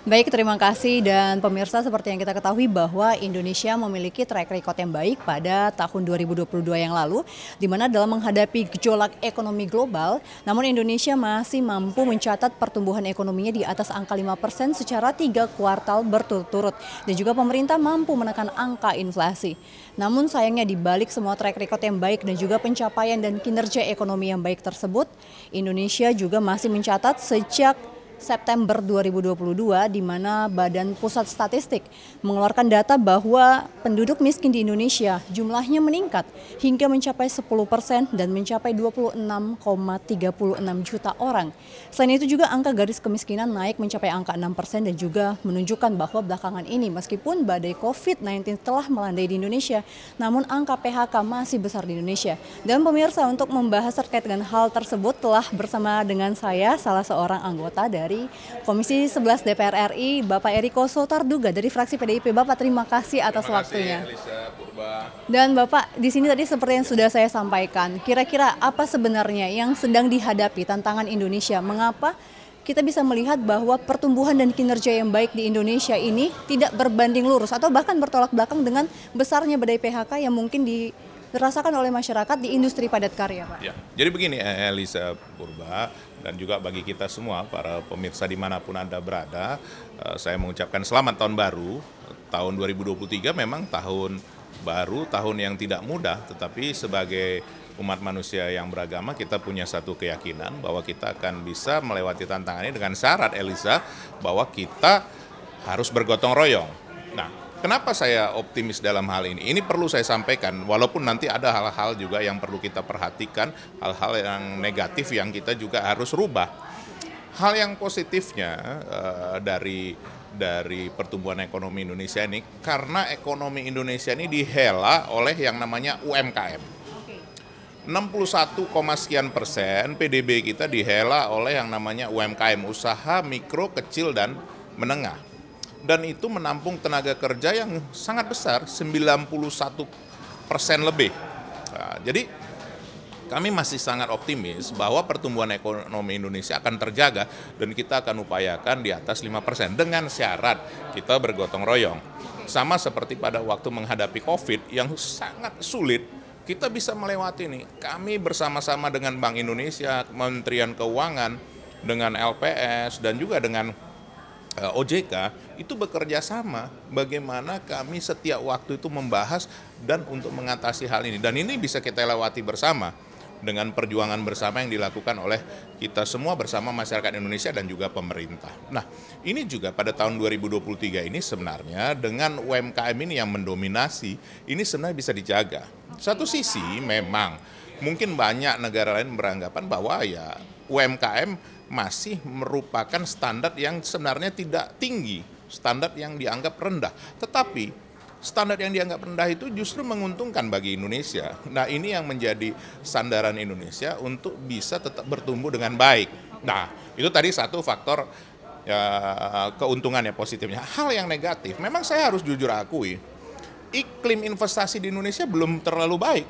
Baik, terima kasih dan pemirsa seperti yang kita ketahui bahwa Indonesia memiliki track record yang baik pada tahun 2022 yang lalu di mana dalam menghadapi gejolak ekonomi global, namun Indonesia masih mampu mencatat pertumbuhan ekonominya di atas angka 5% secara tiga kuartal berturut-turut dan juga pemerintah mampu menekan angka inflasi. Namun sayangnya di balik semua track record yang baik dan juga pencapaian dan kinerja ekonomi yang baik tersebut, Indonesia juga masih mencatat sejak September 2022 di mana Badan Pusat Statistik mengeluarkan data bahwa penduduk miskin di Indonesia jumlahnya meningkat hingga mencapai 10 persen dan mencapai 26,36 juta orang. Selain itu juga angka garis kemiskinan naik mencapai angka 6 persen dan juga menunjukkan bahwa belakangan ini meskipun badai COVID-19 telah melandai di Indonesia, namun angka PHK masih besar di Indonesia. Dan pemirsa untuk membahas terkait dengan hal tersebut telah bersama dengan saya salah seorang anggota dari dari Komisi 11 DPR RI, Bapak Eriko Sotarduga dari fraksi PDIP. Bapak terima kasih atas terima kasih, waktunya. Lisa Dan Bapak di sini tadi seperti yang sudah saya sampaikan, kira-kira apa sebenarnya yang sedang dihadapi tantangan Indonesia? Mengapa kita bisa melihat bahwa pertumbuhan dan kinerja yang baik di Indonesia ini tidak berbanding lurus atau bahkan bertolak belakang dengan besarnya badai PHK yang mungkin di dirasakan oleh masyarakat di industri padat karya, Pak. Ya. Jadi begini, eh, Elisa Purba, dan juga bagi kita semua para pemirsa dimanapun Anda berada, eh, saya mengucapkan selamat tahun baru. Tahun 2023 memang tahun baru, tahun yang tidak mudah, tetapi sebagai umat manusia yang beragama kita punya satu keyakinan bahwa kita akan bisa melewati tantangan ini dengan syarat Elisa bahwa kita harus bergotong royong. Nah, Kenapa saya optimis dalam hal ini? Ini perlu saya sampaikan, walaupun nanti ada hal-hal juga yang perlu kita perhatikan, hal-hal yang negatif yang kita juga harus rubah. Hal yang positifnya eh, dari dari pertumbuhan ekonomi Indonesia ini, karena ekonomi Indonesia ini dihela oleh yang namanya UMKM. 61, sekian persen PDB kita dihela oleh yang namanya UMKM, usaha mikro, kecil, dan menengah dan itu menampung tenaga kerja yang sangat besar 91 persen lebih. Nah, jadi kami masih sangat optimis bahwa pertumbuhan ekonomi Indonesia akan terjaga dan kita akan upayakan di atas 5 persen dengan syarat kita bergotong royong. Sama seperti pada waktu menghadapi COVID yang sangat sulit kita bisa melewati ini. Kami bersama-sama dengan Bank Indonesia, Kementerian Keuangan, dengan LPS, dan juga dengan Eh, OJK itu bekerja sama bagaimana kami setiap waktu itu membahas dan untuk mengatasi hal ini dan ini bisa kita lewati bersama dengan perjuangan bersama yang dilakukan oleh kita semua bersama masyarakat Indonesia dan juga pemerintah. Nah, ini juga pada tahun 2023 ini sebenarnya dengan UMKM ini yang mendominasi, ini sebenarnya bisa dijaga. Satu sisi memang mungkin banyak negara lain beranggapan bahwa ya UMKM masih merupakan standar yang sebenarnya tidak tinggi, standar yang dianggap rendah. Tetapi standar yang dianggap rendah itu justru menguntungkan bagi Indonesia. Nah, ini yang menjadi sandaran Indonesia untuk bisa tetap bertumbuh dengan baik. Nah, itu tadi satu faktor ya, keuntungannya positifnya. Hal yang negatif, memang saya harus jujur akui, iklim investasi di Indonesia belum terlalu baik.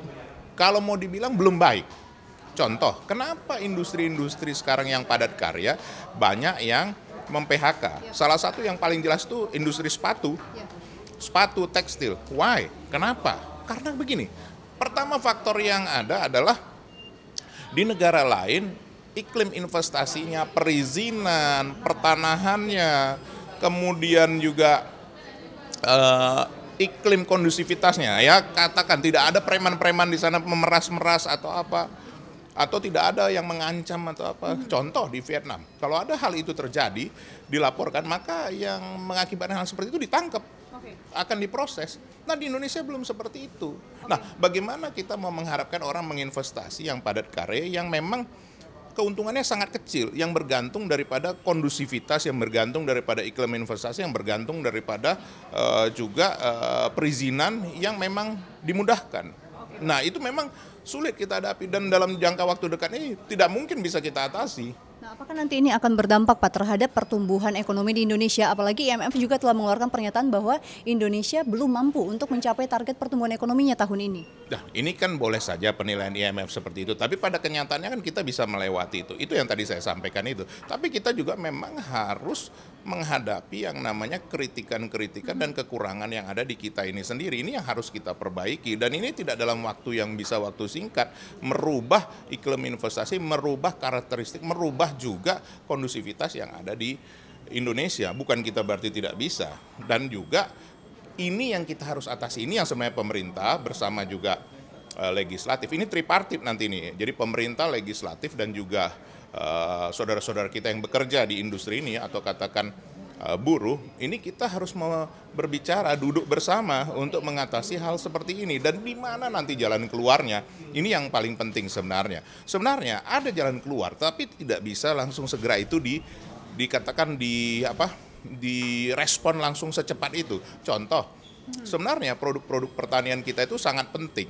Kalau mau dibilang belum baik. Contoh, kenapa industri-industri sekarang yang padat karya banyak yang mem-PHK? Iya. Salah satu yang paling jelas tuh industri sepatu. Iya. Sepatu, tekstil. Why? Kenapa? Karena begini, pertama faktor yang ada adalah di negara lain iklim investasinya, perizinan, pertanahannya, kemudian juga uh, iklim kondusivitasnya. Ya katakan tidak ada preman-preman di sana memeras-meras atau apa atau tidak ada yang mengancam atau apa. Hmm. Contoh di Vietnam, kalau ada hal itu terjadi, dilaporkan maka yang mengakibatkan hal seperti itu ditangkap, okay. akan diproses. Nah di Indonesia belum seperti itu. Okay. Nah bagaimana kita mau mengharapkan orang menginvestasi yang padat karya yang memang keuntungannya sangat kecil yang bergantung daripada kondusivitas yang bergantung daripada iklim investasi yang bergantung daripada uh, juga uh, perizinan yang memang dimudahkan Nah itu memang sulit kita hadapi dan dalam jangka waktu dekat ini tidak mungkin bisa kita atasi. Nah, apakah nanti ini akan berdampak Pak terhadap pertumbuhan ekonomi di Indonesia? Apalagi IMF juga telah mengeluarkan pernyataan bahwa Indonesia belum mampu untuk mencapai target pertumbuhan ekonominya tahun ini. Nah, ini kan boleh saja penilaian IMF seperti itu, tapi pada kenyataannya kan kita bisa melewati itu. Itu yang tadi saya sampaikan itu. Tapi kita juga memang harus menghadapi yang namanya kritikan-kritikan dan kekurangan yang ada di kita ini sendiri. Ini yang harus kita perbaiki dan ini tidak dalam waktu yang bisa waktu singkat merubah iklim investasi, merubah karakteristik, merubah juga kondusivitas yang ada di Indonesia. Bukan kita berarti tidak bisa dan juga ini yang kita harus atasi. Ini yang sebenarnya pemerintah bersama juga eh, legislatif. Ini tripartit nanti nih. Jadi pemerintah, legislatif dan juga Eh, saudara-saudara uh, kita yang bekerja di industri ini atau katakan uh, buruh, ini kita harus berbicara duduk bersama untuk mengatasi hal seperti ini dan di mana nanti jalan keluarnya. Ini yang paling penting sebenarnya. Sebenarnya ada jalan keluar tapi tidak bisa langsung segera itu di dikatakan di apa? direspon langsung secepat itu. Contoh, sebenarnya produk-produk pertanian kita itu sangat penting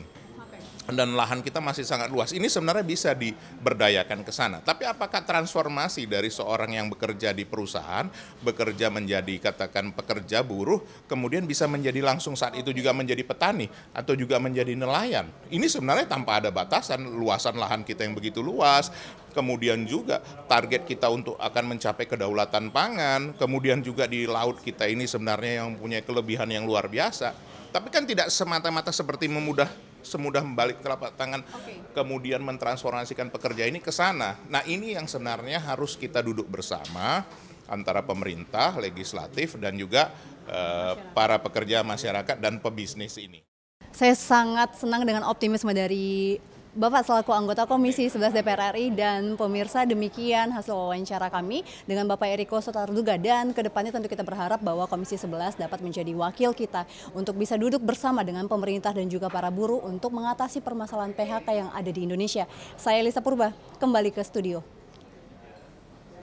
dan lahan kita masih sangat luas. Ini sebenarnya bisa diberdayakan ke sana. Tapi apakah transformasi dari seorang yang bekerja di perusahaan, bekerja menjadi katakan pekerja buruh, kemudian bisa menjadi langsung saat itu juga menjadi petani atau juga menjadi nelayan? Ini sebenarnya tanpa ada batasan luasan lahan kita yang begitu luas, kemudian juga target kita untuk akan mencapai kedaulatan pangan, kemudian juga di laut kita ini sebenarnya yang punya kelebihan yang luar biasa. Tapi kan tidak semata-mata seperti memudah semudah membalik telapak tangan okay. kemudian mentransformasikan pekerja ini ke sana. Nah, ini yang sebenarnya harus kita duduk bersama antara pemerintah, legislatif dan juga eh, para pekerja masyarakat dan pebisnis ini. Saya sangat senang dengan optimisme dari Bapak selaku anggota Komisi 11 DPR RI dan pemirsa demikian hasil wawancara kami dengan Bapak Eriko Sotarduga dan kedepannya tentu kita berharap bahwa Komisi 11 dapat menjadi wakil kita untuk bisa duduk bersama dengan pemerintah dan juga para buruh untuk mengatasi permasalahan PHK yang ada di Indonesia. Saya Lisa Purba, kembali ke studio.